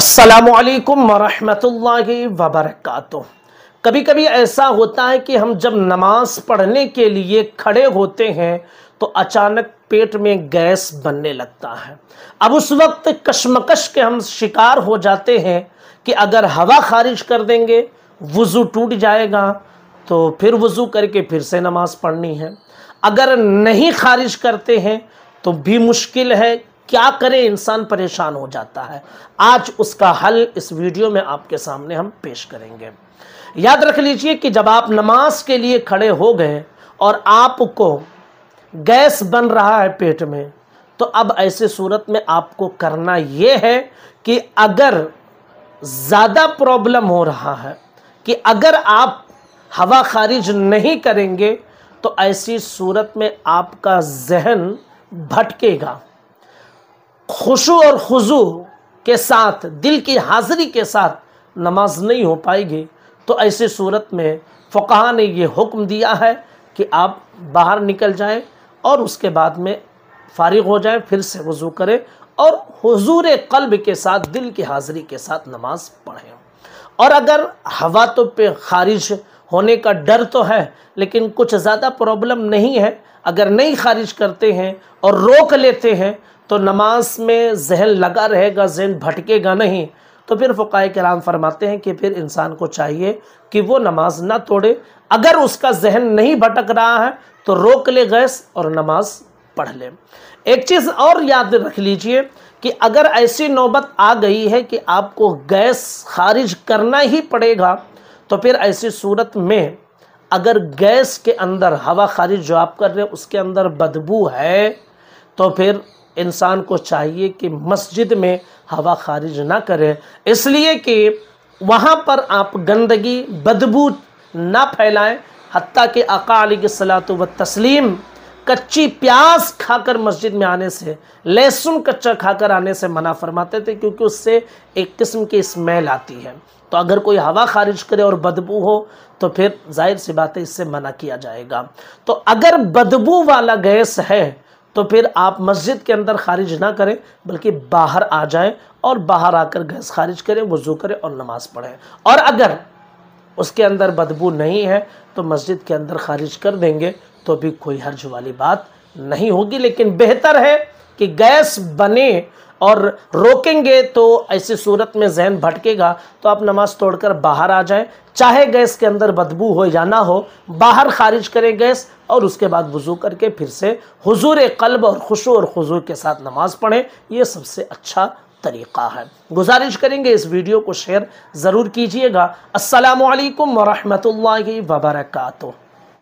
असलकम वरम वबरक कभी कभी ऐसा होता है कि हम जब नमाज पढ़ने के लिए खड़े होते हैं तो अचानक पेट में गैस बनने लगता है अब उस वक्त कशमकश के हम शिकार हो जाते हैं कि अगर हवा खारिज कर देंगे वज़ू टूट जाएगा तो फिर वज़ू करके फिर से नमाज़ पढ़नी है अगर नहीं खारिज करते हैं तो भी मुश्किल है क्या करे इंसान परेशान हो जाता है आज उसका हल इस वीडियो में आपके सामने हम पेश करेंगे याद रख लीजिए कि जब आप नमाज के लिए खड़े हो गए और आपको गैस बन रहा है पेट में तो अब ऐसे सूरत में आपको करना ये है कि अगर ज़्यादा प्रॉब्लम हो रहा है कि अगर आप हवा खारिज नहीं करेंगे तो ऐसी सूरत में आपका जहन भटकेगा खुशु और खुजू के साथ दिल की हाज़िरी के साथ नमाज नहीं हो पाएगी तो ऐसे सूरत में फकहा ने यह हुक्म दिया है कि आप बाहर निकल जाएं और उसके बाद में फारिग हो जाएं फिर से वज़ू करें और हजूर कल्ब के साथ दिल की हाज़िरी के साथ नमाज़ पढ़ें और अगर हवा तो पे खारिज होने का डर तो है लेकिन कुछ ज़्यादा प्रॉब्लम नहीं है अगर नहीं खारिज करते हैं और रोक लेते हैं तो नमाज में जहन लगा रहेगा जहन भटकेगा नहीं तो फिर के कराम फरमाते हैं कि फिर इंसान को चाहिए कि वो नमाज ना तोड़े अगर उसका जहन नहीं भटक रहा है तो रोक ले गैस और नमाज पढ़ ले एक चीज़ और याद रख लीजिए कि अगर ऐसी नौबत आ गई है कि आपको गैस खारिज करना ही पड़ेगा तो फिर ऐसी सूरत में अगर गैस के अंदर हवा खारिज जो आप कर रहे हैं उसके अंदर बदबू है तो फिर इंसान को चाहिए कि मस्जिद में हवा खारिज ना करे इसलिए कि वहाँ पर आप गंदगी बदबू ना फैलाएं हती कि अका सलात व तस्लीम कच्ची प्याज खाकर मस्जिद में आने से लहसुन कच्चा खाकर आने से मना फरमाते थे क्योंकि उससे एक किस्म की स्मेल आती है तो अगर कोई हवा खारिज करे और बदबू हो तो फिर जाहिर सी बात है इससे मना किया जाएगा तो अगर बदबू वाला गैस है तो फिर आप मस्जिद के अंदर खारिज ना करें बल्कि बाहर आ जाएं और बाहर आकर गैस खारिज करें वज़ू करें और नमाज़ पढ़ें और अगर उसके अंदर बदबू नहीं है तो मस्जिद के अंदर खारिज कर देंगे तो भी कोई हर्ज वाली बात नहीं होगी लेकिन बेहतर है कि गैस बने और रोकेंगे तो ऐसी सूरत में जहन भटकेगा तो आप नमाज तोड़कर बाहर आ जाएं चाहे गैस के अंदर बदबू हो या ना हो बाहर खारिज करें गैस और उसके बाद वज़ू करके फिर से हुजूर कल्ब और खुशू और खुजू के साथ नमाज़ पढ़ें ये सबसे अच्छा तरीक़ा है गुजारिश करेंगे इस वीडियो को शेयर ज़रूर कीजिएगा असलकम वरहमल वबरकू